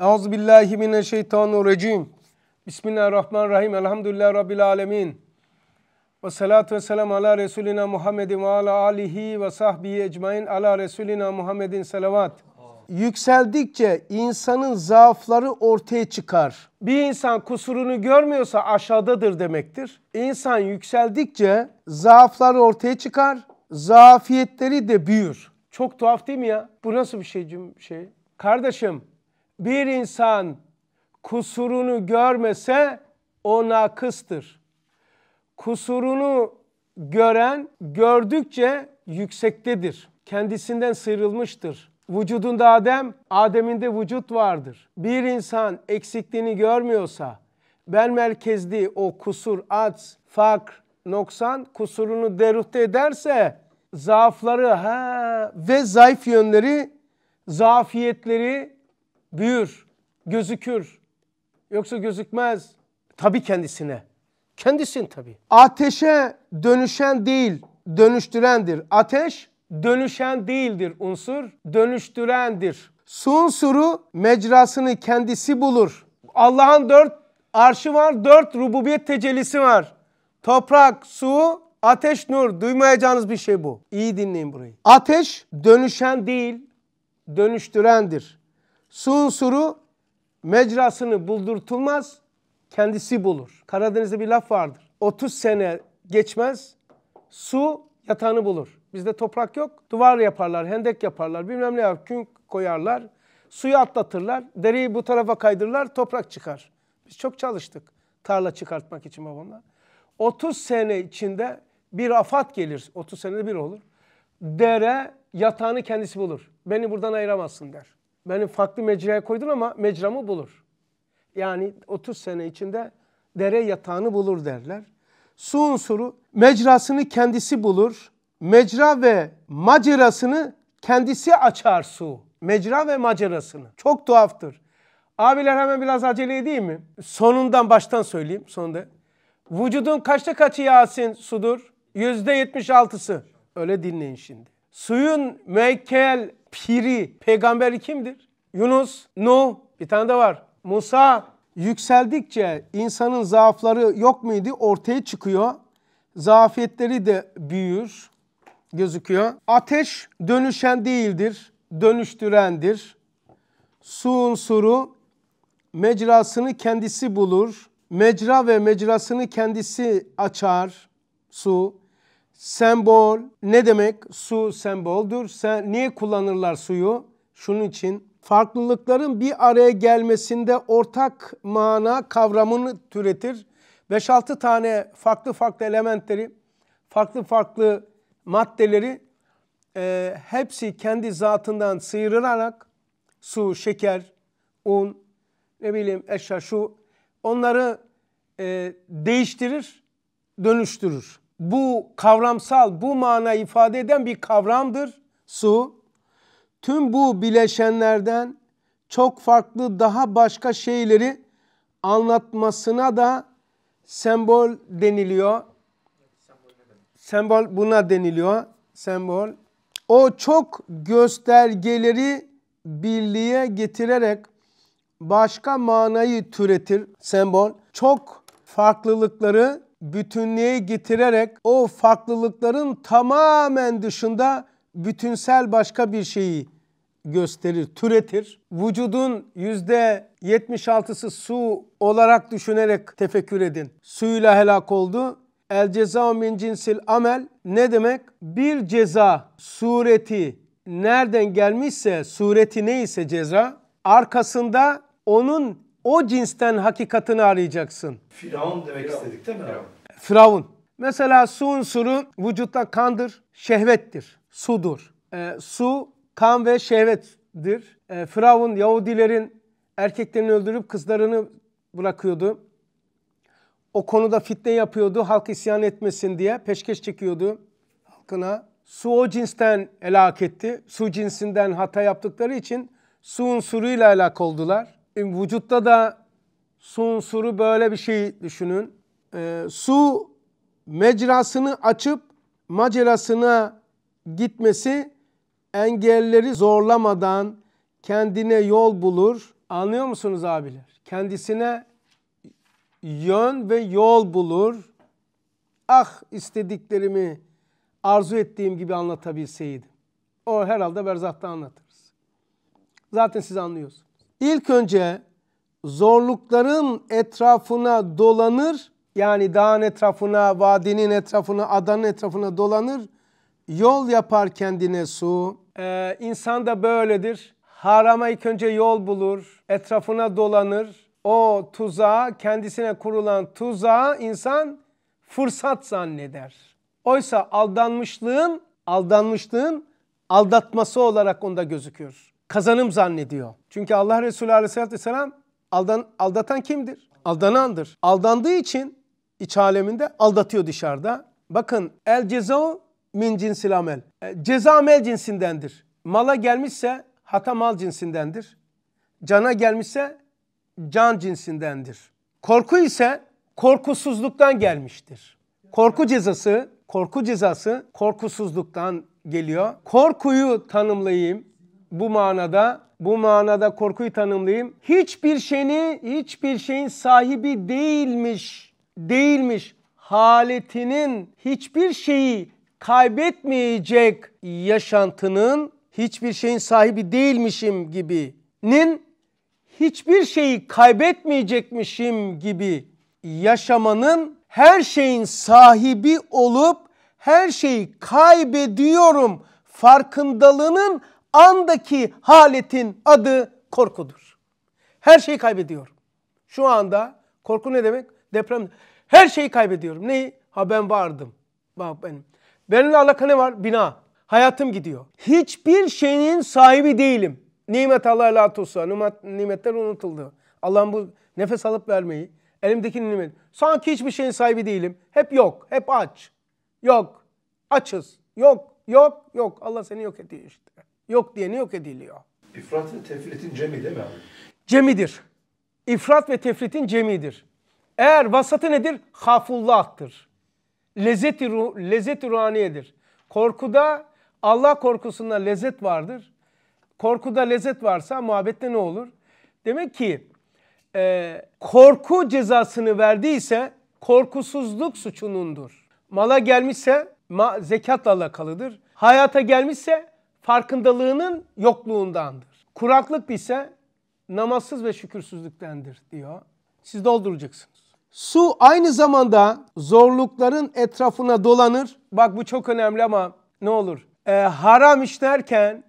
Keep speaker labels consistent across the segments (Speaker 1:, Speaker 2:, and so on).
Speaker 1: Euzu billahi mineşşeytanirracim. Bismillahirrahmanirrahim. Elhamdülillahi rabbil alemin. Ve salatu vesselam ala resulina Muhammedin ve ala alihi ve sahbihi ecmaîn. Ala resulina Muhammedin salavat. Yükseldikçe insanın zaafları ortaya çıkar. Bir insan kusurunu görmüyorsa aşağıdadır demektir. İnsan yükseldikçe zaafları ortaya çıkar, zaafiyetleri de büyür. Çok tuhaf değil mi ya? Bu nasıl bir şey? Şey. Kardeşim bir insan kusurunu görmese o nakıstır. Kusurunu gören gördükçe yüksektedir. Kendisinden sıyrılmıştır. Vücudunda Adem, Adem'inde vücut vardır. Bir insan eksikliğini görmüyorsa, ben merkezli o kusur, aç, fakr, noksan kusurunu deruhte ederse zaafları ha, ve zayıf yönleri, zafiyetleri büyür, gözükür. Yoksa gözükmez. Tabi kendisine. Kendisin tabi. Ateşe dönüşen değil, dönüştürendir. Ateş dönüşen değildir unsur, dönüştürendir. Su unsuru mecrasını kendisi bulur. Allah'ın dört arşı var, dört rububiyet tecellisi var. Toprak, su, ateş, nur. Duymayacağınız bir şey bu. İyi dinleyin burayı. Ateş dönüşen değil, dönüştürendir. Su'un suru mecrasını buldurtulmaz, kendisi bulur. Karadeniz'de bir laf vardır. 30 sene geçmez, su yatağını bulur. Bizde toprak yok. Duvar yaparlar, hendek yaparlar, bilmem ne yapar, kün koyarlar. Suyu atlatırlar, dereyi bu tarafa kaydırırlar, toprak çıkar. Biz çok çalıştık tarla çıkartmak için babamla. 30 sene içinde bir afat gelir. 30 senede bir olur. Dere yatağını kendisi bulur. Beni buradan ayıramazsın der. Beni farklı mecraya koydun ama mecramı bulur. Yani 30 sene içinde dere yatağını bulur derler. Su unsuru mecrasını kendisi bulur. Mecra ve macerasını kendisi açar su. Mecra ve macerasını. Çok tuhaftır. Abiler hemen biraz acele edeyim mi? Sonundan baştan söyleyeyim. Sonunda. Vücudun kaçta kaçı Yasin sudur? Yüzde yetmiş altısı. Öyle dinleyin şimdi. Suyun müekkel piri, peygamberi kimdir? Yunus, Nuh, bir tane de var. Musa yükseldikçe insanın zaafları yok muydu? Ortaya çıkıyor. Zafiyetleri de büyür, gözüküyor. Ateş dönüşen değildir, dönüştürendir. Su unsuru mecrasını kendisi bulur. Mecra ve mecrasını kendisi açar su. Sembol ne demek? Su semboldür. Sen, niye kullanırlar suyu? Şunun için farklılıkların bir araya gelmesinde ortak mana kavramını türetir. 5-6 tane farklı farklı elementleri, farklı farklı maddeleri e, hepsi kendi zatından sıyrılarak su, şeker, un, ne bileyim eşya şu onları e, değiştirir, dönüştürür bu kavramsal, bu mana ifade eden bir kavramdır su. Tüm bu bileşenlerden çok farklı daha başka şeyleri anlatmasına da sembol deniliyor. Sembol buna deniliyor. Sembol. O çok göstergeleri birliğe getirerek başka manayı türetir sembol. Çok farklılıkları bütünlüğe getirerek o farklılıkların tamamen dışında bütünsel başka bir şeyi gösterir, türetir. Vücudun yüzde 76'sı su olarak düşünerek tefekkür edin. Suyla helak oldu. El ceza min cinsil amel ne demek? Bir ceza sureti nereden gelmişse, sureti neyse ceza, arkasında onun o cinsten hakikatini arayacaksın. Firavun demek istedik değil mi? Firavun. Firavun. Mesela su unsuru vücutta kandır, şehvettir, sudur. E, su, kan ve şehvettir. E, Firavun Yahudilerin erkeklerini öldürüp kızlarını bırakıyordu. O konuda fitne yapıyordu. Halk isyan etmesin diye peşkeş çekiyordu halkına. Su o cinsten helak etti. Su cinsinden hata yaptıkları için su unsuruyla helak oldular. E, vücutta da su unsuru böyle bir şey düşünün e, su mecrasını açıp macerasına gitmesi engelleri zorlamadan kendine yol bulur. Anlıyor musunuz abiler? Kendisine yön ve yol bulur. Ah istediklerimi arzu ettiğim gibi anlatabilseydim. O herhalde berzahta anlatırız. Zaten siz anlıyorsunuz. İlk önce zorlukların etrafına dolanır yani dağın etrafına, vadinin etrafına, adanın etrafına dolanır. Yol yapar kendine su. Ee, insan da böyledir. Harama ilk önce yol bulur, etrafına dolanır. O tuzağa, kendisine kurulan tuzağa insan fırsat zanneder. Oysa aldanmışlığın, aldanmışlığın aldatması olarak onda gözüküyor. Kazanım zannediyor. Çünkü Allah Resulü Aleyhisselatü Vesselam aldan, aldatan kimdir? Aldanandır. Aldandığı için iç aleminde aldatıyor dışarıda. Bakın el cezao min cinsil amel. E, ceza mel cinsindendir. Mala gelmişse hata mal cinsindendir. Cana gelmişse can cinsindendir. Korku ise korkusuzluktan gelmiştir. Korku cezası, korku cezası korkusuzluktan geliyor. Korkuyu tanımlayayım bu manada. Bu manada korkuyu tanımlayayım. Hiçbir şeyini, hiçbir şeyin sahibi değilmiş değilmiş haletinin hiçbir şeyi kaybetmeyecek yaşantının hiçbir şeyin sahibi değilmişim gibinin hiçbir şeyi kaybetmeyecekmişim gibi yaşamanın her şeyin sahibi olup her şeyi kaybediyorum farkındalığının andaki haletin adı korkudur. Her şeyi kaybediyorum. Şu anda korku ne demek? Deprem. Her şeyi kaybediyorum. Neyi? Ha ben vardım. Bak benim. Benimle alaka ne var? Bina. Hayatım gidiyor. Hiçbir şeyin sahibi değilim. Nimet Allah'a la tusa. Nimetler unutuldu. Allah'ın bu nefes alıp vermeyi. Elimdeki nimet. Sanki hiçbir şeyin sahibi değilim. Hep yok. Hep aç. Yok. Açız. Yok. Yok. Yok. Allah seni yok ediyor işte. Yok diyeni yok ediliyor. İfrat ve tefritin cemi değil mi abi? Cemidir. İfrat ve tefritin cemidir. Eğer vasatı nedir? Hafullah'tır. Lezzeti, ru, lezzeti ruhaniyedir. Korkuda Allah korkusunda lezzet vardır. Korkuda lezzet varsa muhabbette ne olur? Demek ki e, korku cezasını verdiyse korkusuzluk suçunundur. Mala gelmişse ma, zekatla alakalıdır. Hayata gelmişse farkındalığının yokluğundandır. Kuraklık ise namazsız ve şükürsüzlüktendir diyor. Siz dolduracaksınız. Su aynı zamanda zorlukların etrafına dolanır. Bak bu çok önemli ama ne olur. Ee, haram işlerken,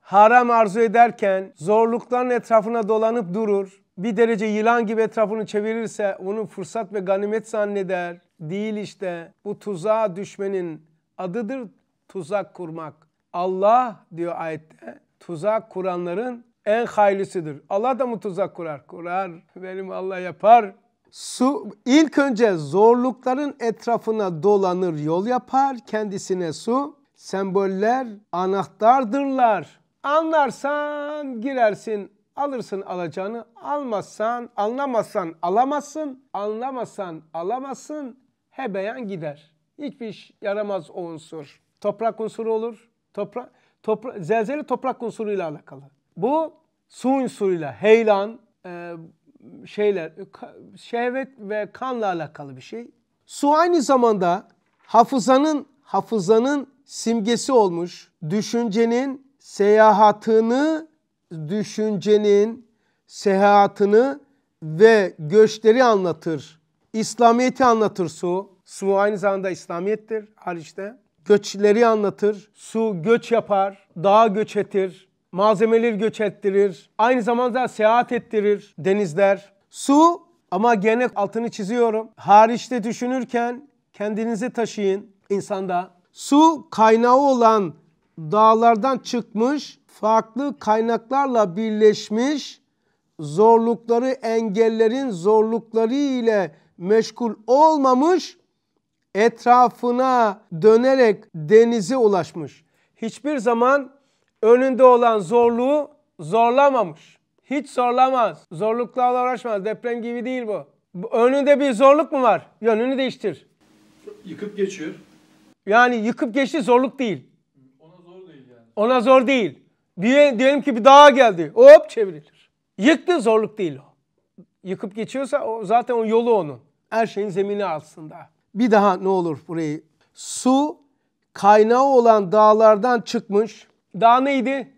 Speaker 1: haram arzu ederken zorlukların etrafına dolanıp durur. Bir derece yılan gibi etrafını çevirirse onu fırsat ve ganimet zanneder. Değil işte bu tuzağa düşmenin adıdır tuzak kurmak. Allah diyor ayette tuzak kuranların en hayırlısıdır. Allah da mı tuzak kurar? Kurar. Benim Allah yapar. Su ilk önce zorlukların etrafına dolanır yol yapar kendisine su. Semboller anahtardırlar. Anlarsan girersin alırsın alacağını almazsan anlamazsan alamazsın anlamazsan alamazsın hebeyan gider. Hiçbir iş yaramaz o unsur. Toprak unsuru olur. Toprak, topra zelzele toprak unsuruyla alakalı. Bu su unsuruyla heylan. e, şeyler şehvet ve kanla alakalı bir şey. Su aynı zamanda hafızanın hafızanın simgesi olmuş. Düşüncenin seyahatını, düşüncenin seyahatini ve göçleri anlatır. İslamiyeti anlatır su. Su aynı zamanda İslamiyettir hariçte. Göçleri anlatır. Su göç yapar, dağa göç etir, malzemeleri göç ettirir. Aynı zamanda seyahat ettirir denizler. Su ama gene altını çiziyorum. Hariçte düşünürken kendinizi taşıyın insanda. Su kaynağı olan dağlardan çıkmış, farklı kaynaklarla birleşmiş, zorlukları, engellerin zorlukları ile meşgul olmamış, etrafına dönerek denize ulaşmış. Hiçbir zaman önünde olan zorluğu zorlamamış. Hiç zorlamaz. Zorluklarla uğraşmaz. Deprem gibi değil bu. Önünde bir zorluk mu var? Yönünü değiştir. Yıkıp geçiyor. Yani yıkıp geçti zorluk değil. Ona zor değil yani. Ona zor değil. Diye, diyelim ki bir dağa geldi. Hop çevrilir. Yıktı zorluk değil o. Yıkıp geçiyorsa o, zaten o yolu onun. Her şeyin zemini aslında. Bir daha ne olur burayı. Su kaynağı olan dağlardan çıkmış daha neydi?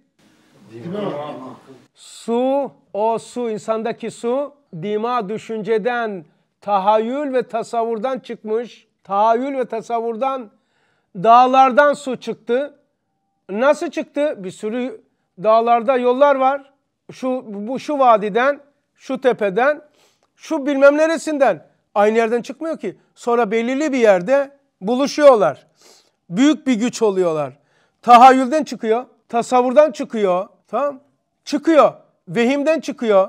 Speaker 1: Su, o su, insandaki su, dima düşünceden, tahayyül ve tasavvurdan çıkmış. Tahayyül ve tasavvurdan, dağlardan su çıktı. Nasıl çıktı? Bir sürü dağlarda yollar var. Şu, bu, şu vadiden, şu tepeden, şu bilmem neresinden. Aynı yerden çıkmıyor ki. Sonra belirli bir yerde buluşuyorlar. Büyük bir güç oluyorlar. Tahayyülden çıkıyor. Tasavvurdan çıkıyor. Tamam? Çıkıyor. Vehimden çıkıyor.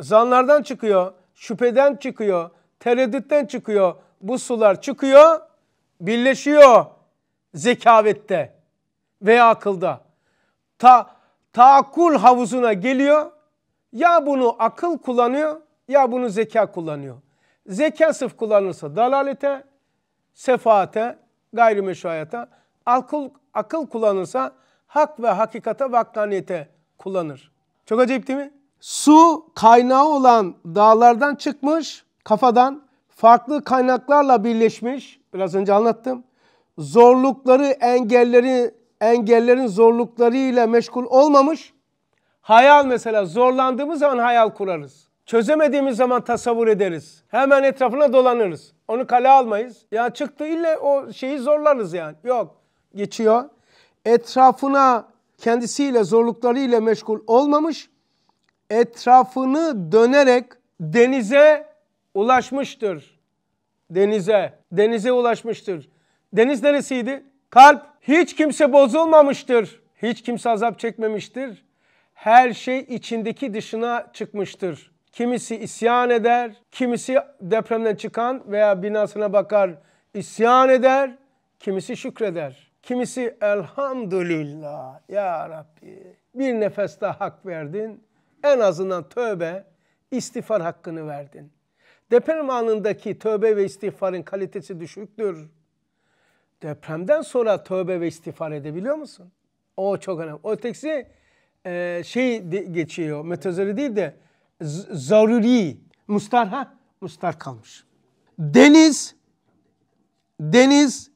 Speaker 1: Zanlardan çıkıyor. Şüpheden çıkıyor. Tereddütten çıkıyor. Bu sular çıkıyor. Birleşiyor. Zekavette veya akılda. Ta, taakul havuzuna geliyor. Ya bunu akıl kullanıyor ya bunu zeka kullanıyor. Zeka sırf kullanırsa dalalete, sefaate, gayrimeşruayata, akıl, akıl kullanırsa hak ve hakikate vaktaniyete kullanır. Çok acayip değil mi? Su kaynağı olan dağlardan çıkmış, kafadan farklı kaynaklarla birleşmiş. Biraz önce anlattım. Zorlukları, engelleri, engellerin zorlukları ile meşgul olmamış. Hayal mesela zorlandığımız zaman hayal kurarız. Çözemediğimiz zaman tasavvur ederiz. Hemen etrafına dolanırız. Onu kale almayız. Ya çıktı ille o şeyi zorlarız yani. Yok geçiyor. Etrafına kendisiyle zorluklarıyla meşgul olmamış. Etrafını dönerek denize ulaşmıştır. Denize, denize ulaşmıştır. Deniz neresiydi? Kalp hiç kimse bozulmamıştır. Hiç kimse azap çekmemiştir. Her şey içindeki dışına çıkmıştır. Kimisi isyan eder, kimisi depremden çıkan veya binasına bakar isyan eder, kimisi şükreder. Kimisi elhamdülillah ya Rabbi bir nefes daha hak verdin. En azından tövbe, istiğfar hakkını verdin. Deprem anındaki tövbe ve istiğfarın kalitesi düşüktür. Depremden sonra tövbe ve istiğfar edebiliyor musun? O çok önemli. Öteksi e, şey de, geçiyor, metazori değil de zaruri, mustar ha? Mustar kalmış. Deniz, deniz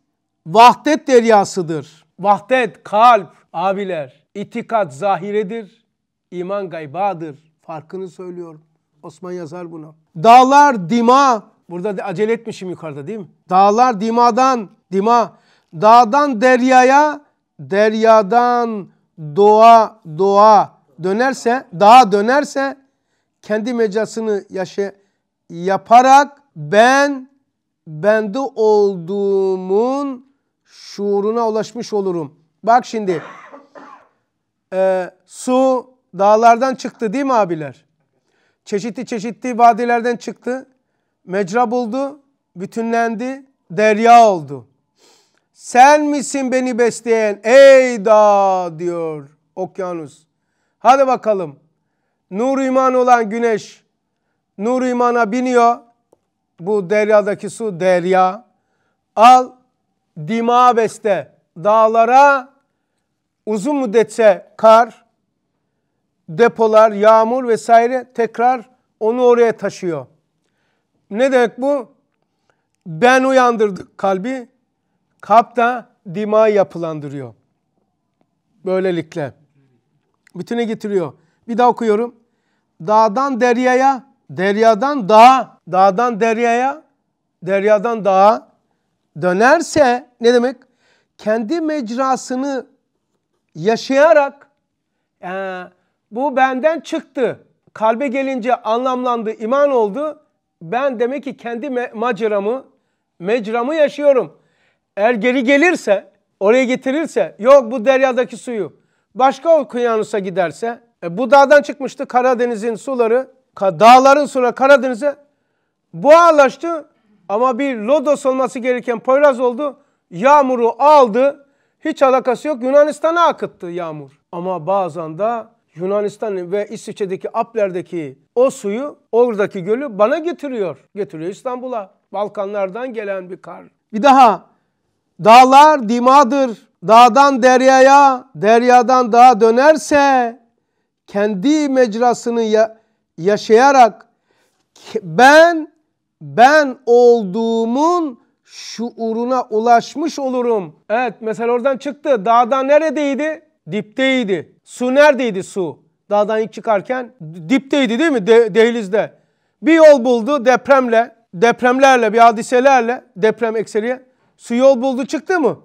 Speaker 1: vahdet deryasıdır. Vahdet, kalp, abiler, itikat zahiredir, iman gaybadır. Farkını söylüyorum. Osman yazar bunu. Dağlar dima, burada acele etmişim yukarıda değil mi? Dağlar dimadan, dima, dağdan deryaya, deryadan doğa, doğa dönerse, dağa dönerse kendi mecasını yaşa yaparak ben bende olduğumun şuuruna ulaşmış olurum. Bak şimdi e, su dağlardan çıktı değil mi abiler? Çeşitli çeşitli vadilerden çıktı. Mecra buldu, bütünlendi, derya oldu. Sen misin beni besleyen ey dağ diyor okyanus. Hadi bakalım. Nur iman olan güneş nur imana biniyor. Bu deryadaki su derya. Al Dima dimabeste dağlara uzun müddetçe kar, depolar, yağmur vesaire tekrar onu oraya taşıyor. Ne demek bu? Ben uyandırdık kalbi, kalp da dima yapılandırıyor. Böylelikle. Bütüne getiriyor. Bir daha okuyorum. Dağdan deryaya, deryadan dağa, dağdan deryaya, deryadan dağa, dönerse ne demek? Kendi mecrasını yaşayarak e, bu benden çıktı. Kalbe gelince anlamlandı, iman oldu. Ben demek ki kendi me- maceramı, mecramı yaşıyorum. Eğer geri gelirse, oraya getirirse, yok bu deryadaki suyu, başka okyanusa giderse, e, bu dağdan çıkmıştı Karadeniz'in suları, dağların suları Karadeniz'e bu buharlaştı. Ama bir lodos olması gereken Poyraz oldu. Yağmuru aldı. Hiç alakası yok. Yunanistan'a akıttı yağmur. Ama bazen de Yunanistan ve İsviçre'deki Alpler'deki o suyu oradaki gölü bana getiriyor. Getiriyor İstanbul'a. Balkanlardan gelen bir kar. Bir daha dağlar dimadır. Dağdan deryaya, deryadan dağa dönerse kendi mecrasını ya yaşayarak ben ben olduğumun şuuruna ulaşmış olurum. Evet mesela oradan çıktı. Dağdan neredeydi? Dipteydi. Su neredeydi su? Dağdan ilk çıkarken dipteydi değil mi? De dehlizde. Bir yol buldu depremle, depremlerle, bir hadiselerle, deprem ekseriye. Su yol buldu çıktı mı?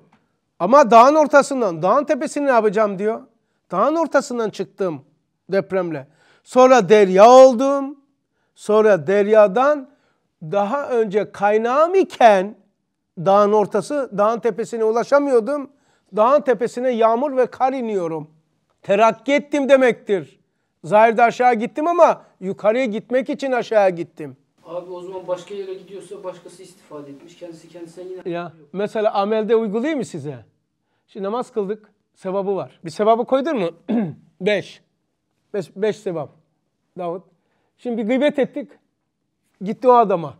Speaker 1: Ama dağın ortasından, dağın tepesini ne yapacağım diyor. Dağın ortasından çıktım depremle. Sonra derya oldum. Sonra deryadan daha önce kaynağım iken dağın ortası, dağın tepesine ulaşamıyordum. Dağın tepesine yağmur ve kar iniyorum. Terakki ettim demektir. Zahirde aşağı gittim ama yukarıya gitmek için aşağı gittim. Abi o zaman başka yere gidiyorsa başkası istifade etmiş. Kendisi kendisine yine... Ya, mesela amelde uygulayayım mı size? Şimdi namaz kıldık. Sevabı var. Bir sevabı koydun mu? beş. beş. Beş sevap. Davut. Şimdi bir gıybet ettik. Gitti o adama.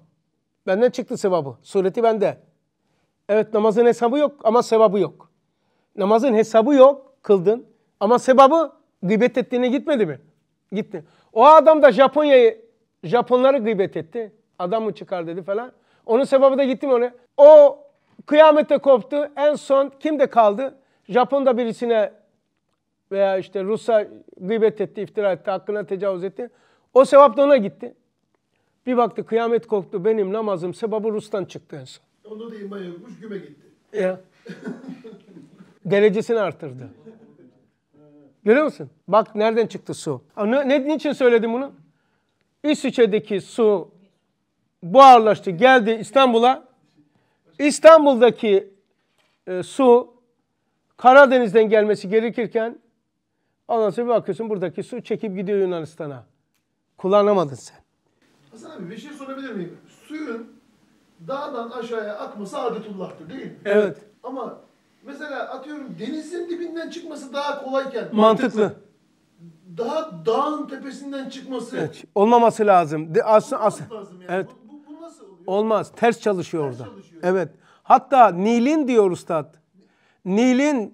Speaker 1: Benden çıktı sevabı. Sureti bende. Evet namazın hesabı yok ama sevabı yok. Namazın hesabı yok kıldın ama sevabı gıybet ettiğine gitmedi mi? Gitti. O adam da Japonya'yı, Japonları gıybet etti. Adam mı çıkar dedi falan. Onun sevabı da gitti mi oraya? O kıyamette koptu. En son kimde kaldı? Japon'da birisine veya işte Rus'a gıybet etti, iftira etti, hakkına tecavüz etti. O sevap da ona gitti. Bir baktı kıyamet koptu benim namazım sebabı Rus'tan çıktı en son.
Speaker 2: Onda da iman yokmuş güme gitti.
Speaker 1: Ya. Derecesini artırdı. Görüyor musun? Bak nereden çıktı su. Ne, ne niçin söyledim bunu? İsviçre'deki su buharlaştı. Geldi İstanbul'a. İstanbul'daki e, su Karadeniz'den gelmesi gerekirken ondan sonra bir bakıyorsun buradaki su çekip gidiyor Yunanistan'a. Kullanamadın sen.
Speaker 2: Hasan abi bir şey sorabilir miyim? Suyun dağdan aşağıya akması adetullah'tır değil mi? Evet. Ama mesela atıyorum denizin dibinden çıkması daha kolayken mantıklı. Daha dağın tepesinden çıkması evet,
Speaker 1: olmaması lazım. De, as, as, lazım yani. Evet. Bu, bu, bu nasıl oluyor? Olmaz. Ters çalışıyor Ters orada. Çalışıyor. Evet. Hatta Nil'in diyor ustad. Nil'in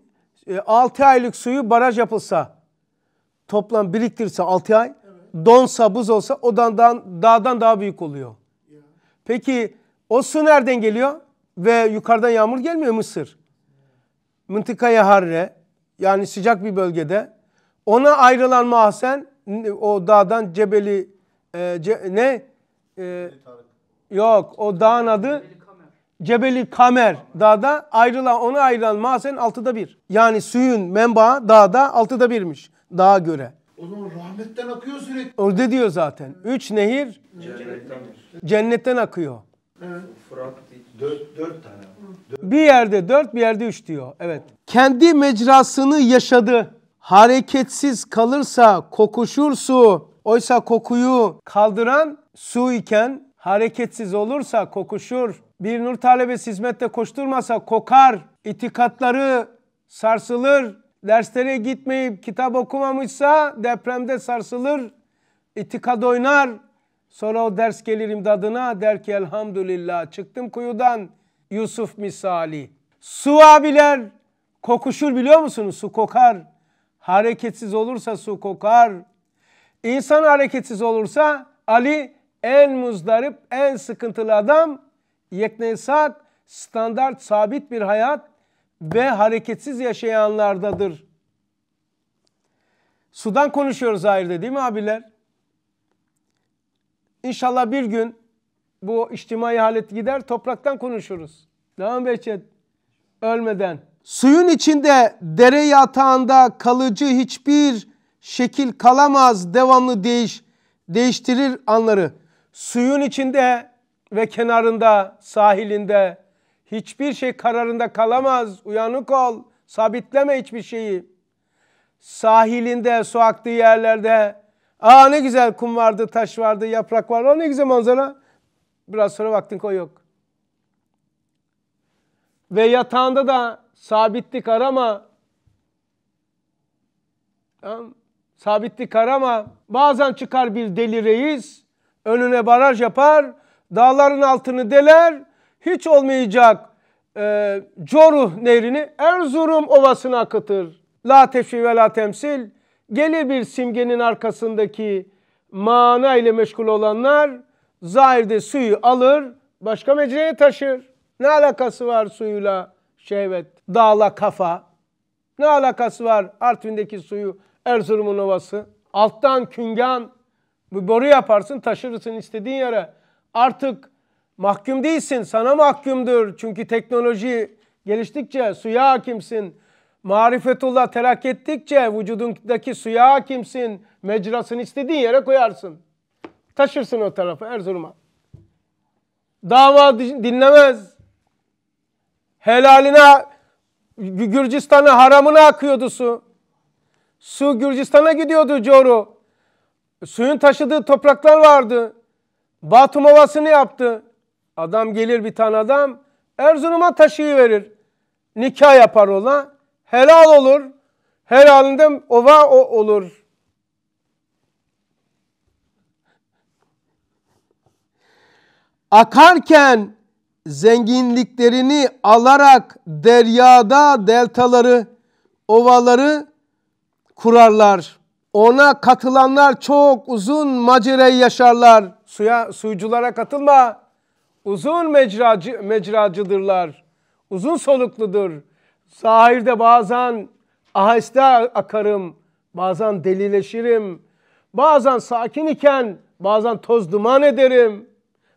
Speaker 1: 6 e, aylık suyu baraj yapılsa toplam biriktirse 6 ay donsa buz olsa o dağdan, dağdan daha büyük oluyor. Peki o su nereden geliyor? Ve yukarıdan yağmur gelmiyor Mısır. Mıntıkaya harre yani sıcak bir bölgede ona ayrılan mahzen o dağdan cebeli e, ce, ne? E, yok o dağın adı Cebeli Kamer dağda ayrılan ona ayrılan mahzen altıda bir. Yani suyun menbaı dağda altıda birmiş dağa göre.
Speaker 2: O zaman rahmetten akıyor sürekli.
Speaker 1: Orada diyor zaten. Üç nehir cennetten, cennetten akıyor. Evet. dört, dört tane. Bir yerde dört bir yerde üç diyor. Evet. Kendi mecrasını yaşadı. Hareketsiz kalırsa kokuşur su. Oysa kokuyu kaldıran su iken hareketsiz olursa kokuşur. Bir nur talebesi hizmette koşturmasa kokar. İtikatları sarsılır derslere gitmeyip kitap okumamışsa depremde sarsılır, itikad oynar. Sonra o ders gelir imdadına der ki elhamdülillah çıktım kuyudan Yusuf misali. Su abiler kokuşur biliyor musunuz? Su kokar. Hareketsiz olursa su kokar. İnsan hareketsiz olursa Ali en muzdarip, en sıkıntılı adam. Yeknesat, standart, sabit bir hayat ve hareketsiz yaşayanlardadır. Sudan konuşuyoruz ayrıca değil mi abiler? İnşallah bir gün bu içtimai halet gider topraktan konuşuruz. Devam Behçet. Ölmeden. Suyun içinde dere yatağında kalıcı hiçbir şekil kalamaz devamlı değiş değiştirir anları. Suyun içinde ve kenarında sahilinde Hiçbir şey kararında kalamaz. Uyanık ol. Sabitleme hiçbir şeyi. Sahilinde, su aktığı yerlerde. Aa ne güzel kum vardı, taş vardı, yaprak vardı. Aa ne güzel manzara. Biraz sonra vaktin koy yok. Ve yatağında da sabitlik arama. Tamam. Sabitlik arama. Bazen çıkar bir deli reis. Önüne baraj yapar. Dağların altını deler hiç olmayacak e, Coruh nehrini Erzurum Ovası'na akıtır. La teşvi ve la temsil gelir bir simgenin arkasındaki mana ile meşgul olanlar zahirde suyu alır başka mecreye taşır. Ne alakası var suyuyla şehvet, dağla kafa? Ne alakası var Artvin'deki suyu Erzurum'un ovası? Alttan küngan bir boru yaparsın taşırsın istediğin yere. Artık Mahkum değilsin, sana mahkumdur. Çünkü teknoloji geliştikçe suya hakimsin. Marifetullah terak ettikçe vücudundaki suya hakimsin. Mecrasını istediğin yere koyarsın. Taşırsın o tarafı Erzurum'a. Dava dinlemez. Helaline, Gürcistan'a, haramına akıyordu su. Su Gürcistan'a gidiyordu coru. Suyun taşıdığı topraklar vardı. Batum Ovası'nı yaptı. Adam gelir bir tane adam Erzurum'a taşıyı verir. Nikah yapar ona. Helal olur. Helalinde ova o olur. Akarken zenginliklerini alarak deryada deltaları, ovaları kurarlar. Ona katılanlar çok uzun macerayı yaşarlar. Suya suyculara katılma. Uzun mecracı, mecracıdırlar. Uzun solukludur. Zahirde bazen aheste akarım, bazen delileşirim. Bazen sakin iken, bazen toz duman ederim.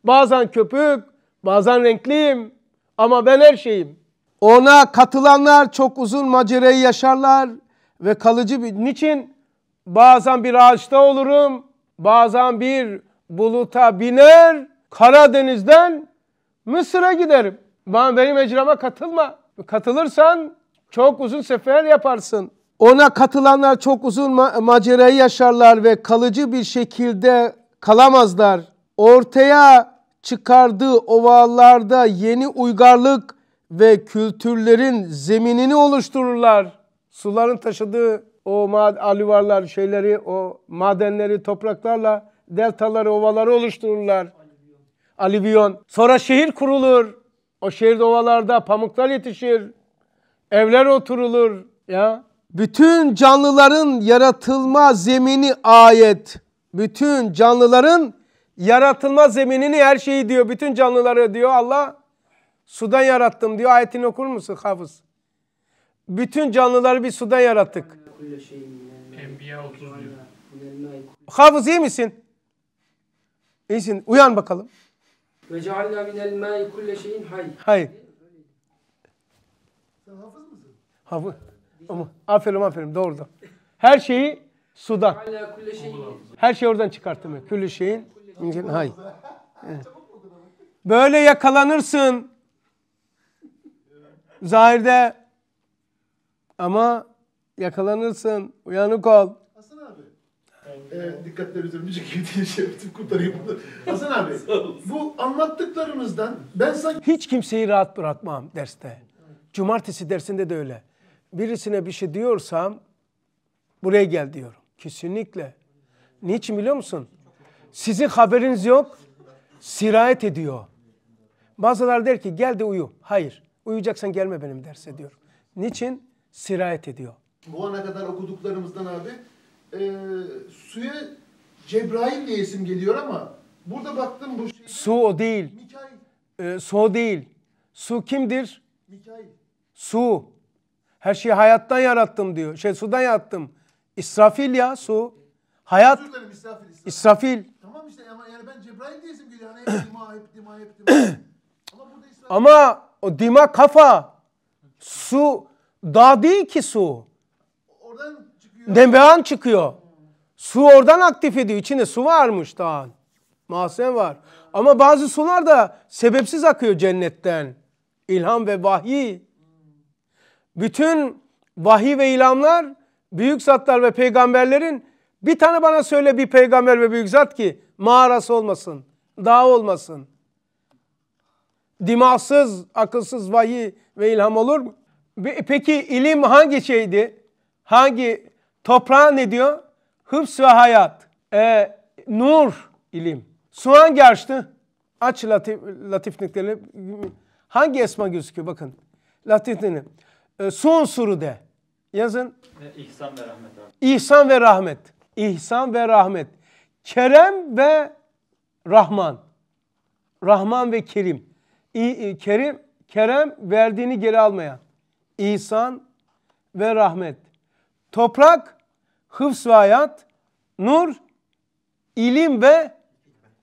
Speaker 1: Bazen köpük, bazen renkliyim. Ama ben her şeyim. Ona katılanlar çok uzun macereyi yaşarlar ve kalıcı bir... Niçin? Bazen bir ağaçta olurum, bazen bir buluta biner, Karadeniz'den Mısır'a giderim. Ben, benim ecrama katılma. Katılırsan çok uzun sefer yaparsın. Ona katılanlar çok uzun ma- macerayı yaşarlar ve kalıcı bir şekilde kalamazlar. Ortaya çıkardığı ovalarda yeni uygarlık ve kültürlerin zeminini oluştururlar. Suların taşıdığı o alüvarlar şeyleri, o madenleri, topraklarla deltaları, ovaları oluştururlar alüvyon. Sonra şehir kurulur. O şehirde ovalarda pamuklar yetişir. Evler oturulur ya. Bütün canlıların yaratılma zemini ayet. Bütün canlıların yaratılma zeminini her şeyi diyor. Bütün canlıları diyor Allah. Sudan yarattım diyor. Ayetini okur musun hafız? Bütün canlıları bir sudan yarattık. Enbiya 30 diyor. Hafız iyi misin? İyisin. Uyan bakalım. Ve cealna minel mâi kulle şeyin hay. Hay. Sen hafız mısın? Hafız. Ama aferin aferin Doğrudur. Her şeyi sudan. Her şey oradan çıkarttım. Ben. Küllü şeyin. Hay. Böyle yakalanırsın. Zahirde. Ama yakalanırsın. Uyanık ol e, ee, dikkatleri üzerimize gibi şey yaptım kurtarayım bunu.
Speaker 2: Hasan abi bu anlattıklarımızdan
Speaker 1: ben sanki... Hiç kimseyi rahat bırakmam derste. Cumartesi dersinde de öyle. Birisine bir şey diyorsam buraya gel diyorum. Kesinlikle. Niçin biliyor musun? Sizin haberiniz yok. Sirayet ediyor. Bazıları der ki gel de uyu. Hayır. Uyuyacaksan gelme benim derse diyor. Niçin? Sirayet ediyor.
Speaker 2: Bu ana kadar okuduklarımızdan abi e, suya Cebrail diye isim geliyor ama burada baktım bu şey...
Speaker 1: Su o değil. Mikail. E, su o değil. Su kimdir? Mikail. Su. Her şeyi hayattan yarattım diyor. Şey sudan yarattım. İsrafil ya su. Hayat. Dilerim, israfil, israfil. İsrafil. Tamam
Speaker 2: işte ama yani ben Cebrail
Speaker 1: diye isim geliyor. Hani dima, hep dima, hep dima. ama burada israfil. Ama o dima kafa. Su dağ değil ki su. Demehan çıkıyor. Su oradan aktif ediyor. İçinde su varmış dağın. Mahzen var. Ama bazı sular da sebepsiz akıyor cennetten. İlham ve vahiy. Bütün vahiy ve ilhamlar büyük zatlar ve peygamberlerin bir tane bana söyle bir peygamber ve büyük zat ki mağarası olmasın, dağ olmasın. Dimağsız, akılsız vahiy ve ilham olur mu? Peki ilim hangi şeydi? Hangi Toprağa ne diyor? Hıfz ve hayat. E, nur, ilim. Su hangi açtı? Aç latif, latiflikleri. Hangi esma gözüküyor? Bakın. Latiflikleri. E, su unsuru de. Yazın.
Speaker 2: İhsan ve rahmet.
Speaker 1: İhsan ve rahmet. İhsan ve rahmet. Kerem ve Rahman. Rahman ve Kerim. İ, e, Kerim, Kerem verdiğini geri almayan. İhsan ve rahmet toprak, hıfz ve hayat, nur, ilim ve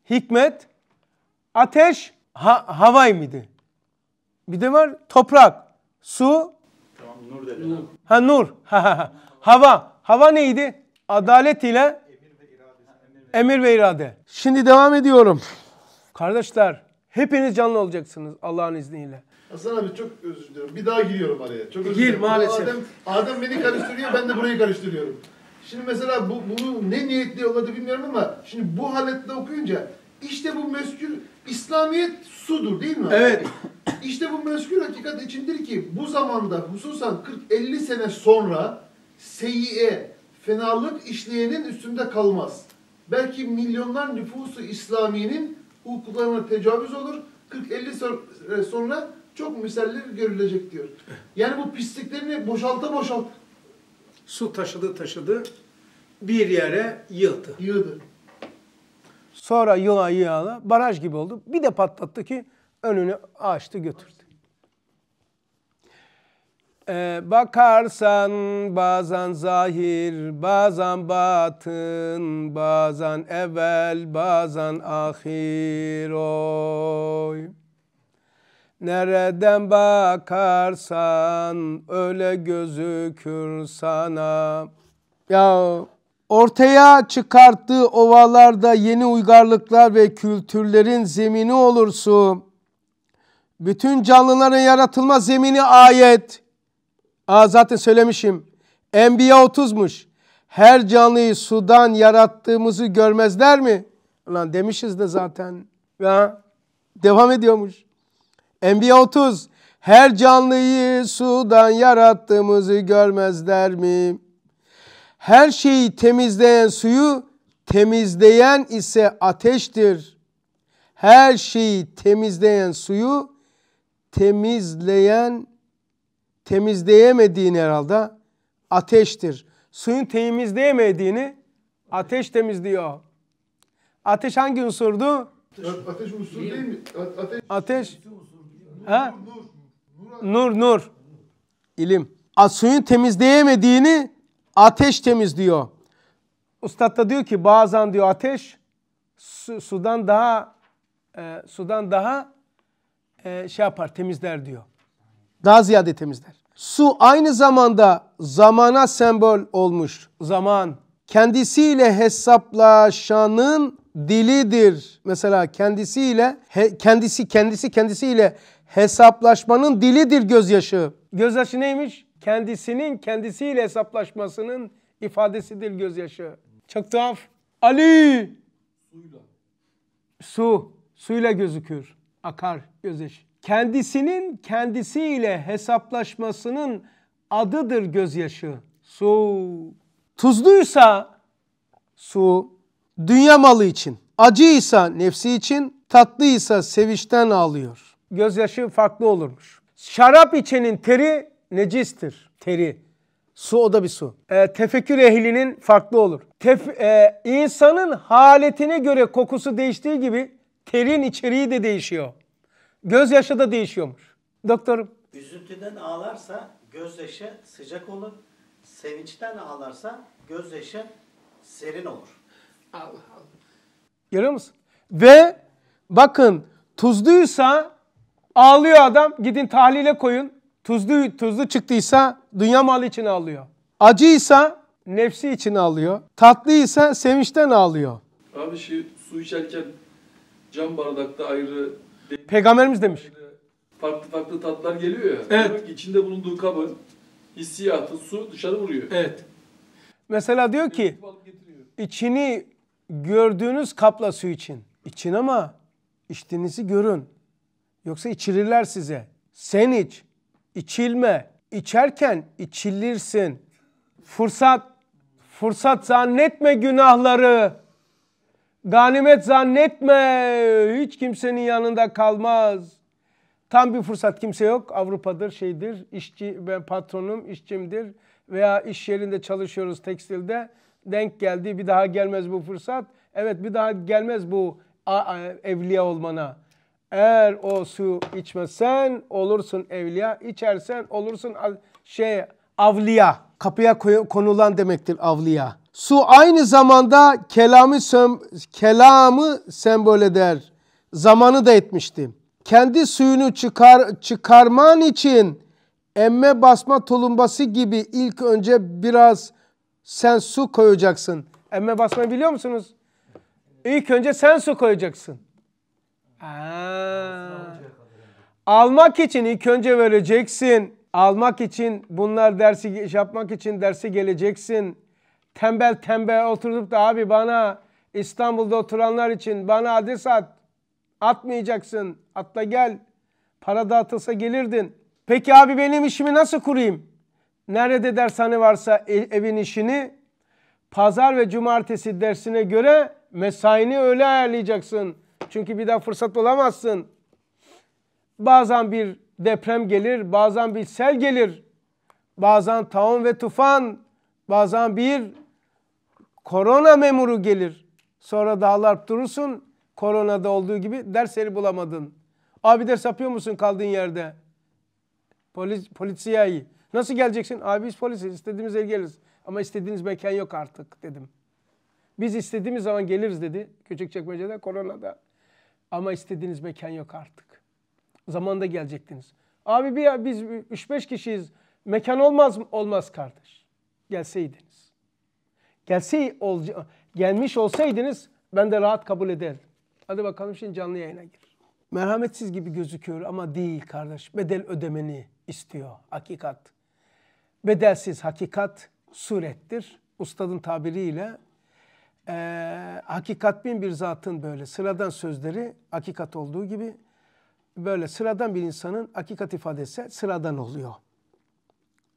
Speaker 1: hikmet, ateş, ha, havay mıydı? Bir de var toprak, su, tamam, nur dedi. Ha nur. hava. Hava neydi? Adalet ile emir ve irade. Şimdi devam ediyorum. Kardeşler hepiniz canlı olacaksınız Allah'ın izniyle. Hasan abi
Speaker 2: çok özür diliyorum. Bir daha giriyorum araya. Çok özür Gir dilerim. maalesef. Adem, Adem beni karıştırıyor, ben de burayı karıştırıyorum. Şimdi mesela bu, bunu ne niyetle yolladı bilmiyorum ama şimdi bu haletle okuyunca işte bu meskür İslamiyet sudur değil mi? Evet. İşte bu meskür hakikat içindir ki bu zamanda hususan 40-50 sene sonra seyiye, fenalık işleyenin üstünde kalmaz. Belki milyonlar nüfusu İslami'nin hukuklarına tecavüz olur. 40-50 e, sonra çok müsellif görülecek diyor. Yani bu pisliklerini boşalta boşalt. Su taşıdı
Speaker 1: taşıdı bir yere yığdı. Yığdı. Sonra yıla yıla baraj gibi oldu. Bir de patlattı ki önünü açtı götürdü. Ee, bakarsan bazen zahir, bazen batın, bazen evvel, bazen ahir oy. Nereden bakarsan öyle gözükür sana. Ya ortaya çıkarttığı ovalarda yeni uygarlıklar ve kültürlerin zemini olursu, Bütün canlıların yaratılma zemini ayet. Aa, zaten söylemişim. Enbiya 30'muş. Her canlıyı sudan yarattığımızı görmezler mi? Lan demişiz de zaten. Ya devam ediyormuş. Enbiya 30 Her canlıyı sudan yarattığımızı görmezler mi? Her şeyi temizleyen suyu temizleyen ise ateştir. Her şeyi temizleyen suyu temizleyen temizleyemediğini herhalde ateştir. Suyun temizleyemediğini ateş temizliyor. Ateş hangi unsurdu? Ateş unsur değil mi? Ateş. Ateş. Ha? Nur, nur, nur. İlim. A, suyun temizleyemediğini ateş temizliyor. Ustad da diyor ki bazen diyor ateş su, sudan daha e, sudan daha e, şey yapar temizler diyor. Daha ziyade temizler. Su aynı zamanda zamana sembol olmuş. Zaman kendisiyle hesaplaşanın dilidir. Mesela kendisiyle he, kendisi kendisi kendisiyle hesaplaşmanın dilidir gözyaşı. Gözyaşı neymiş? Kendisinin kendisiyle hesaplaşmasının ifadesidir gözyaşı. Çok tuhaf. Ali! Suyla. Su. Suyla gözükür. Akar gözyaşı. Kendisinin kendisiyle hesaplaşmasının adıdır gözyaşı. Su. Tuzluysa su dünya malı için, acıysa nefsi için, tatlıysa sevişten ağlıyor gözyaşı farklı olurmuş. Şarap içenin teri necistir. Teri. Su o da bir su. E, tefekkür ehlinin farklı olur. Tef, e, insanın haletine göre kokusu değiştiği gibi terin içeriği de değişiyor. Gözyaşı da değişiyormuş. Doktorum. Üzüntüden ağlarsa gözyaşı sıcak olur. Sevinçten ağlarsa gözyaşı serin olur. Allah Allah. Görüyor musun? Ve bakın tuzluysa Ağlıyor adam. Gidin tahlile koyun. Tuzlu tuzlu çıktıysa dünya malı için ağlıyor. Acıysa nefsi için ağlıyor. Tatlıysa sevinçten ağlıyor.
Speaker 2: Abi şey su içerken cam bardakta ayrı
Speaker 1: Peygamberimiz demiş.
Speaker 2: Farklı farklı tatlar geliyor ya. Evet. Demek içinde bulunduğu kabın hissiyatı su dışarı vuruyor. Evet.
Speaker 1: Mesela diyor ki içini gördüğünüz kapla su için. İçin ama içtiğinizi görün. Yoksa içilirler size. Sen iç, içilme. İçerken içilirsin. Fırsat, fırsat zannetme günahları. Ganimet zannetme. Hiç kimsenin yanında kalmaz. Tam bir fırsat kimse yok. Avrupa'dır, şeydir, İşçi ben patronum, işçimdir veya iş yerinde çalışıyoruz tekstilde. Denk geldi bir daha gelmez bu fırsat. Evet bir daha gelmez bu evliya olmana. Eğer o su içmesen olursun evliya, içersen olursun şey avliya. Kapıya konulan demektir avliya. Su aynı zamanda kelamı sem kelamı sembol eder. Zamanı da etmişti. Kendi suyunu çıkar çıkarman için emme basma tulumbası gibi ilk önce biraz sen su koyacaksın. Emme basmayı biliyor musunuz? İlk önce sen su koyacaksın. Almak için ilk önce vereceksin. Almak için bunlar dersi şey yapmak için dersi geleceksin. Tembel tembel oturup da abi bana İstanbul'da oturanlar için bana adres at. Atmayacaksın. Atla gel. Para dağıtılsa gelirdin. Peki abi benim işimi nasıl kurayım? Nerede dershane varsa e, evin işini pazar ve cumartesi dersine göre mesaini öyle ayarlayacaksın. Çünkü bir daha fırsat bulamazsın. Bazen bir deprem gelir, bazen bir sel gelir. Bazen taun ve tufan, bazen bir korona memuru gelir. Sonra dağlar durursun, koronada olduğu gibi dersleri bulamadın. Abi ders yapıyor musun kaldığın yerde? Polis, polisiyayı. Nasıl geleceksin? Abi biz polisiz, istediğimiz yere geliriz. Ama istediğiniz mekan yok artık dedim. Biz istediğimiz zaman geliriz dedi. çekmecede koronada. Ama istediğiniz mekan yok artık. Zamanda gelecektiniz. Abi bir ya biz 3-5 kişiyiz. Mekan olmaz mı? Olmaz kardeş. Gelseydiniz. Gelse ol, gelmiş olsaydınız ben de rahat kabul ederdim. Hadi bakalım şimdi canlı yayına gir. Merhametsiz gibi gözüküyor ama değil kardeş. Bedel ödemeni istiyor hakikat. Bedelsiz hakikat surettir. Ustadın tabiriyle e, bin bir zatın böyle sıradan sözleri hakikat olduğu gibi böyle sıradan bir insanın hakikat ifadesi sıradan oluyor.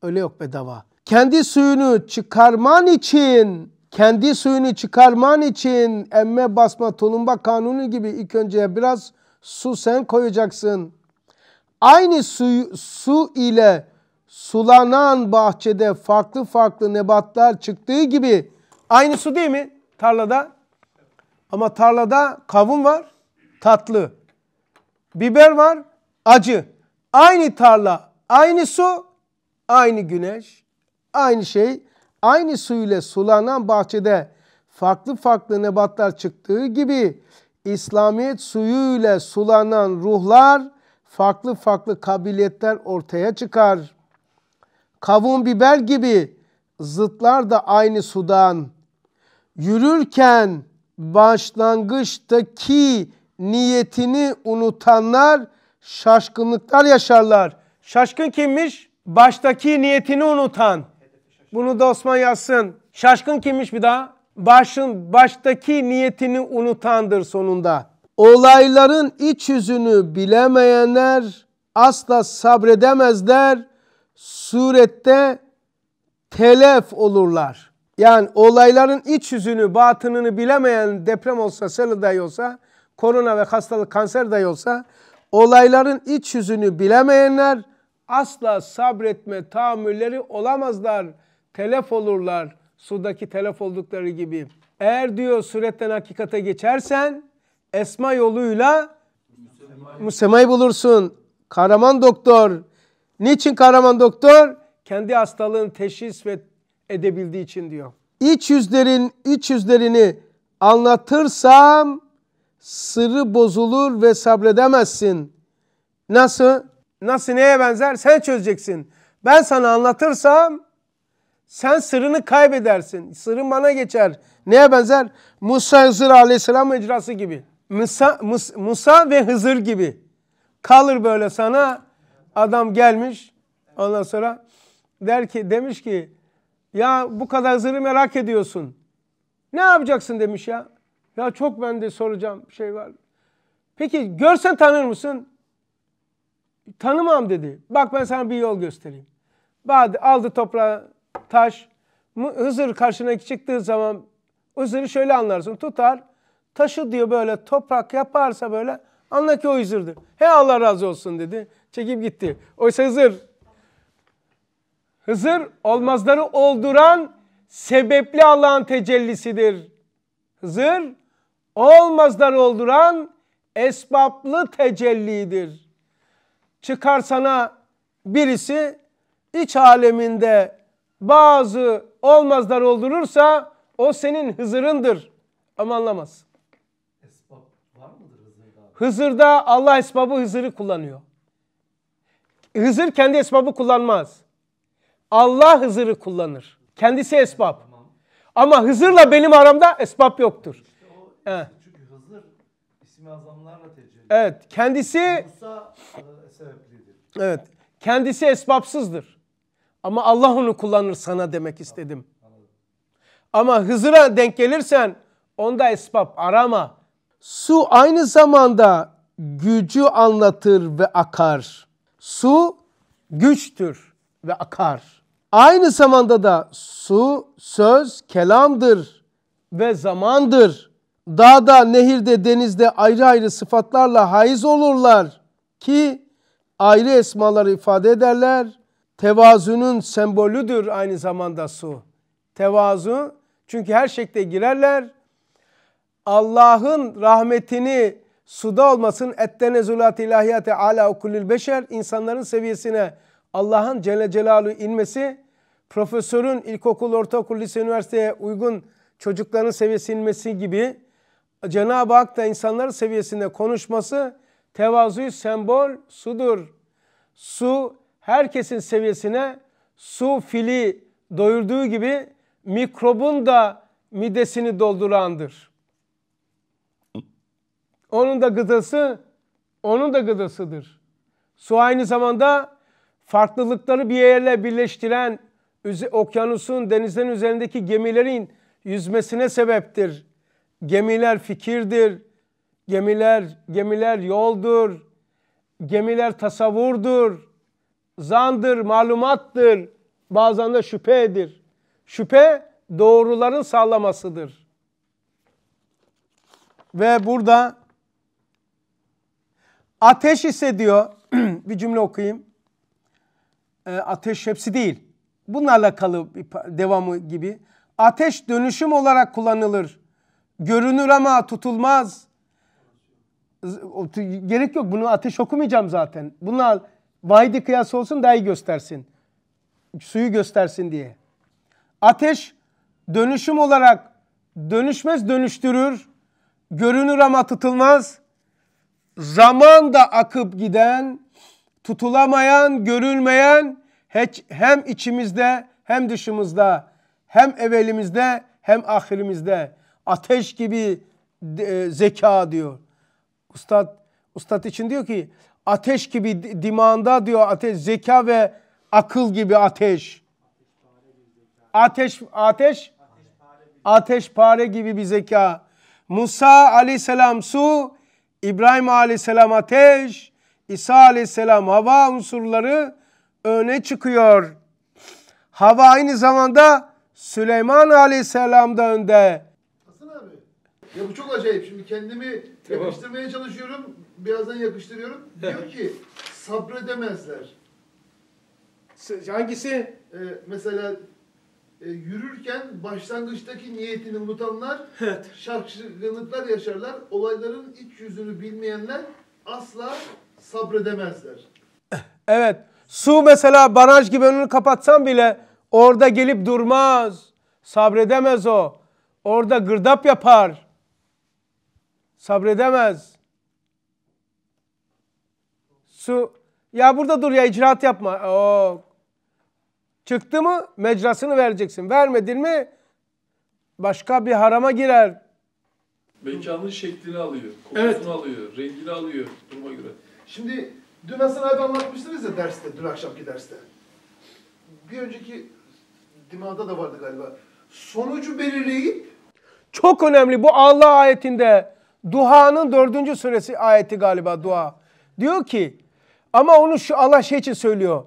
Speaker 1: Öyle yok bedava. Kendi suyunu çıkarman için kendi suyunu çıkarman için emme basma tulumba kanunu gibi ilk önce biraz su sen koyacaksın. Aynı su, su ile sulanan bahçede farklı farklı nebatlar çıktığı gibi aynı su değil mi? Tarlada ama tarlada kavun var, tatlı. Biber var, acı. Aynı tarla, aynı su, aynı güneş, aynı şey. Aynı su ile sulanan bahçede farklı farklı nebatlar çıktığı gibi İslamiyet suyu ile sulanan ruhlar farklı farklı kabiliyetler ortaya çıkar. Kavun biber gibi zıtlar da aynı sudan yürürken başlangıçtaki niyetini unutanlar şaşkınlıklar yaşarlar. Şaşkın kimmiş? Baştaki niyetini unutan. Bunu da Osman yazsın. Şaşkın kimmiş bir daha? Başın baştaki niyetini unutandır sonunda. Olayların iç yüzünü bilemeyenler asla sabredemezler. Surette telef olurlar. Yani olayların iç yüzünü, batınını bilemeyen deprem olsa, sel dahi olsa, korona ve hastalık, kanser dahi olsa, olayların iç yüzünü bilemeyenler asla sabretme tahammülleri olamazlar. Telef olurlar. Sudaki telef oldukları gibi. Eğer diyor suretten hakikate geçersen esma yoluyla müsemayı, bulursun. Kahraman doktor. Niçin kahraman doktor? Kendi hastalığın teşhis ve edebildiği için diyor. İç yüzlerin iç yüzlerini anlatırsam sırrı bozulur ve sabredemezsin. Nasıl? Nasıl neye benzer? Sen çözeceksin. Ben sana anlatırsam sen sırrını kaybedersin. Sırrın bana geçer. Neye benzer? Musa Hızır Aleyhisselam icrası gibi. Musa, Musa ve Hızır gibi. Kalır böyle sana adam gelmiş. Ondan sonra der ki demiş ki ya bu kadar zırhı merak ediyorsun. Ne yapacaksın demiş ya. Ya çok ben de soracağım şey var. Peki görsen tanır mısın? Tanımam dedi. Bak ben sana bir yol göstereyim. Badi aldı toprağı, taş. Hızır karşına çıktığı zaman Hızır'ı şöyle anlarsın. Tutar, taşı diyor böyle toprak yaparsa böyle anla ki o Hızır'dır. He Allah razı olsun dedi. Çekip gitti. Oysa Hızır Hızır olmazları olduran sebepli Allah'ın tecellisidir. Hızır olmazları olduran esbaplı tecellidir. Çıkar sana birisi iç aleminde bazı olmazlar oldurursa o senin Hızır'ındır. Ama anlamaz. Hızır'da Allah esbabı Hızır'ı kullanıyor. Hızır kendi esbabı kullanmaz. Allah Hızır'ı kullanır. Kendisi esbab. Ama Hızır'la benim aramda esbab yoktur. İşte o, He. Çünkü Hızır ismi azamlarla tecelli. Evet. Kendisi Musa e, Evet. Kendisi esbapsızdır. Ama Allah onu kullanır sana demek istedim. Ama Hızır'a denk gelirsen onda esbab arama. Su aynı zamanda gücü anlatır ve akar. Su güçtür ve akar. Aynı zamanda da su, söz, kelamdır ve zamandır. Dağda, nehirde, denizde ayrı ayrı sıfatlarla haiz olurlar ki ayrı esmaları ifade ederler. Tevazunun sembolüdür aynı zamanda su. Tevazu çünkü her şekilde girerler. Allah'ın rahmetini suda olmasın. Ettenezulat ilahiyate ala okullil beşer insanların seviyesine Allah'ın Celle Celaluhu inmesi, profesörün ilkokul, ortaokul, lise, üniversiteye uygun çocukların seviyesi inmesi gibi Cenab-ı Hak da insanların seviyesinde konuşması tevazu sembol sudur. Su herkesin seviyesine su fili doyurduğu gibi mikrobun da midesini doldurandır. Onun da gıdası onun da gıdasıdır. Su aynı zamanda farklılıkları bir yerle birleştiren okyanusun denizden üzerindeki gemilerin yüzmesine sebeptir. Gemiler fikirdir. Gemiler gemiler yoldur. Gemiler tasavvurdur. Zandır, malumattır. Bazen de şüphedir. Şüphe doğruların sağlamasıdır. Ve burada ateş ise diyor bir cümle okuyayım e, ateş hepsi değil. Bununla alakalı devamı gibi. Ateş dönüşüm olarak kullanılır. Görünür ama tutulmaz. Gerek yok bunu ateş okumayacağım zaten. Bununla vahidi kıyas olsun daha iyi göstersin. Suyu göstersin diye. Ateş dönüşüm olarak dönüşmez dönüştürür. Görünür ama tutulmaz. Zaman da akıp giden tutulamayan, görülmeyen hiç hem içimizde hem dışımızda, hem evelimizde, hem ahirimizde ateş gibi e, zeka diyor. Ustad ustad için diyor ki ateş gibi dimanda diyor ateş zeka ve akıl gibi ateş. Ateş ateş ateş pare gibi bir zeka. Musa aleyhisselam su, İbrahim aleyhisselam ateş, İsa aleyhisselam hava unsurları öne çıkıyor. Hava aynı zamanda Süleyman aleyhisselam da önde. Hasan
Speaker 2: abi. Ya bu çok acayip. Şimdi kendimi tamam. yakıştırmaya çalışıyorum. Birazdan yakıştırıyorum. Diyor ki sabredemezler. Hangisi? Ee, mesela e, yürürken başlangıçtaki niyetini unutanlar şaşkınlıklar yaşarlar. Olayların iç yüzünü bilmeyenler asla sabredemezler.
Speaker 1: Evet. Su mesela baraj gibi önünü kapatsan bile orada gelip durmaz. Sabredemez o. Orada gırdap yapar. Sabredemez. Su. Ya burada dur ya icraat yapma. Oo. Çıktı mı mecrasını vereceksin. Vermedin mi başka bir harama girer.
Speaker 2: Mekanın şeklini alıyor, kokusunu evet. alıyor, rengini alıyor duruma göre. Şimdi dün Hasan abi
Speaker 1: anlatmıştınız
Speaker 2: ya derste, dün akşamki derste. Bir önceki dimağda da vardı galiba. Sonucu
Speaker 1: belirleyip çok önemli bu Allah ayetinde duhanın dördüncü suresi ayeti galiba dua. Diyor ki ama onu şu Allah şey için söylüyor.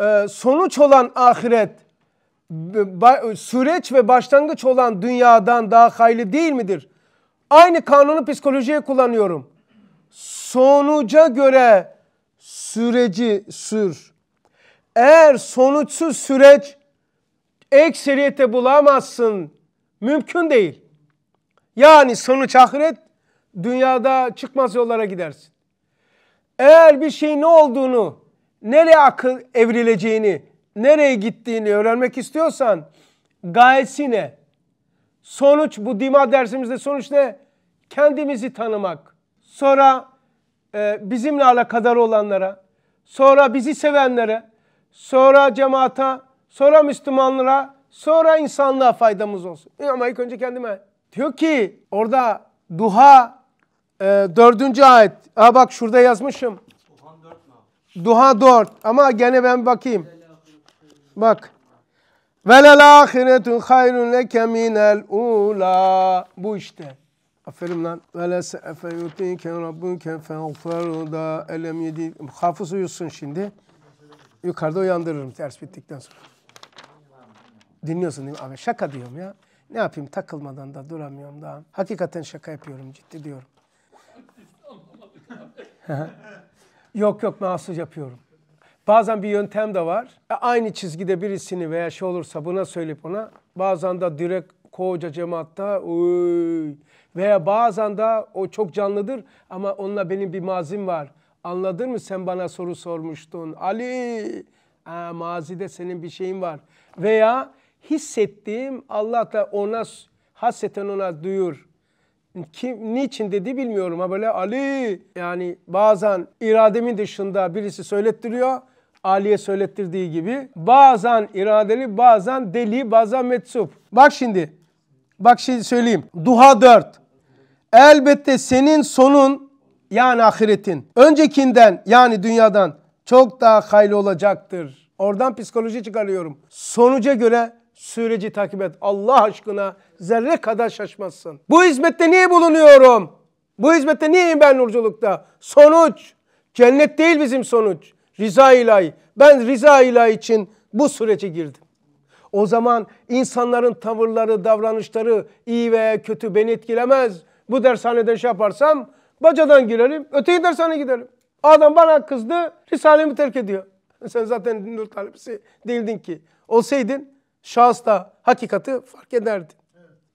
Speaker 1: Ee, sonuç olan ahiret süreç ve başlangıç olan dünyadan daha hayli değil midir? Aynı kanunu psikolojiye kullanıyorum sonuca göre süreci sür. Eğer sonuçsuz süreç ekseriyete bulamazsın mümkün değil. Yani sonuç ahiret dünyada çıkmaz yollara gidersin. Eğer bir şeyin ne olduğunu, nereye akıl evrileceğini, nereye gittiğini öğrenmek istiyorsan gayesi ne? Sonuç bu dima dersimizde sonuç ne? Kendimizi tanımak sonra e, bizimle alakadar olanlara, sonra bizi sevenlere, sonra cemaata, sonra Müslümanlara, sonra insanlığa faydamız olsun. E, ama ilk önce kendime. Diyor ki orada duha e, 4. ayet. Aa bak şurada yazmışım. Duha dört. ama gene ben bakayım. Bak. Velel ahiretun hayrun leke minel ula. Bu işte. Aferin lan. Ve la se'efe yutike rabbuke feğferuda elem yedi. Hafız uyusun şimdi. Yukarıda uyandırırım ders bittikten sonra. Dinliyorsun değil mi? Abi şaka diyorum ya. Ne yapayım takılmadan da duramıyorum daha. Hakikaten şaka yapıyorum ciddi diyorum. yok yok mahsus yapıyorum. Bazen bir yöntem de var. E, aynı çizgide birisini veya şey olursa buna söyleyip ona bazen de direkt koca cemaatta oy. veya bazen de o çok canlıdır ama onunla benim bir mazim var. Anladın mı sen bana soru sormuştun Ali ha, mazide senin bir şeyin var veya hissettiğim Allah da ona hasreten ona duyur. Kim, niçin dedi bilmiyorum ama böyle Ali yani bazen irademin dışında birisi söylettiriyor. Ali'ye söylettirdiği gibi bazen iradeli, bazen deli, bazen metsup. Bak şimdi Bak şimdi söyleyeyim. Duha 4. Elbette senin sonun yani ahiretin öncekinden yani dünyadan çok daha hayli olacaktır. Oradan psikoloji çıkarıyorum. Sonuca göre süreci takip et. Allah aşkına zerre kadar şaşmazsın. Bu hizmette niye bulunuyorum? Bu hizmette niyeyim ben nurculukta? Sonuç. Cennet değil bizim sonuç. Rıza ilahi. Ben rıza ilahi için bu sürece girdim. O zaman insanların tavırları, davranışları iyi veya kötü beni etkilemez. Bu dershanede şey yaparsam bacadan girelim, öteki dershaneye gidelim. Adam bana kızdı, Risalemi terk ediyor. Sen zaten nur talebesi değildin ki. Olsaydın şahıs da hakikati fark ederdi.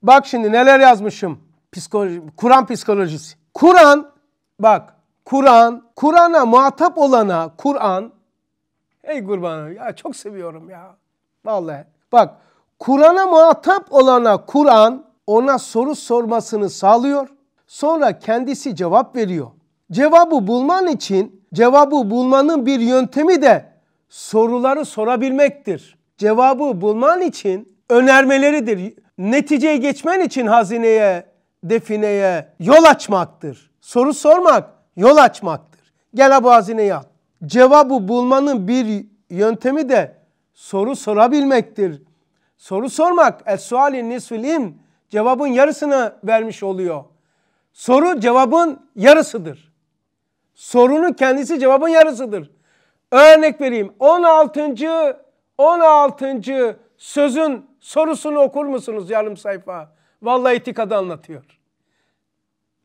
Speaker 1: Bak şimdi neler yazmışım. Psikoloji, Kur'an psikolojisi. Kur'an, bak Kur'an, Kur'an'a muhatap olana Kur'an, ey kurbanım ya çok seviyorum ya. Vallahi Bak Kur'an'a muhatap olana Kur'an ona soru sormasını sağlıyor. Sonra kendisi cevap veriyor. Cevabı bulman için cevabı bulmanın bir yöntemi de soruları sorabilmektir. Cevabı bulman için önermeleridir. Neticeye geçmen için hazineye, defineye yol açmaktır. Soru sormak yol açmaktır. Gel bu hazineyi al. Cevabı bulmanın bir yöntemi de soru sorabilmektir. Soru sormak es-suali nisfil cevabın yarısını vermiş oluyor. Soru cevabın yarısıdır. Sorunun kendisi cevabın yarısıdır. Örnek vereyim. 16. 16. sözün sorusunu okur musunuz yarım sayfa? Vallahi itikadı anlatıyor.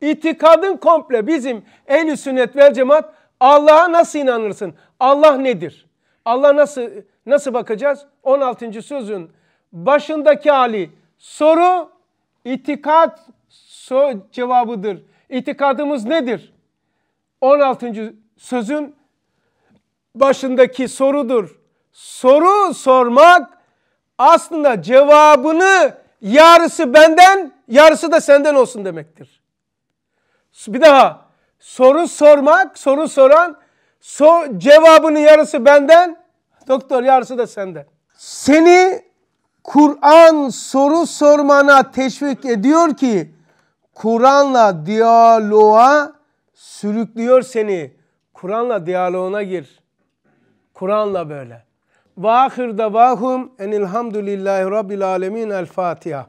Speaker 1: İtikadın komple bizim ehl-i sünnet vel cemaat Allah'a nasıl inanırsın? Allah nedir? Allah nasıl Nasıl bakacağız? 16. sözün başındaki hali soru itikat so cevabıdır. İtikadımız nedir? 16. sözün başındaki sorudur. Soru sormak aslında cevabını yarısı benden, yarısı da senden olsun demektir. Bir daha soru sormak, soru soran so cevabının yarısı benden, Doktor yarısı da sende. Seni Kur'an soru sormana teşvik ediyor ki Kur'an'la diyaloğa sürüklüyor seni. Kur'an'la diyaloğuna gir. Kur'an'la böyle. Vahir davahum enilhamdülillahi rabbil alemin el Fatiha.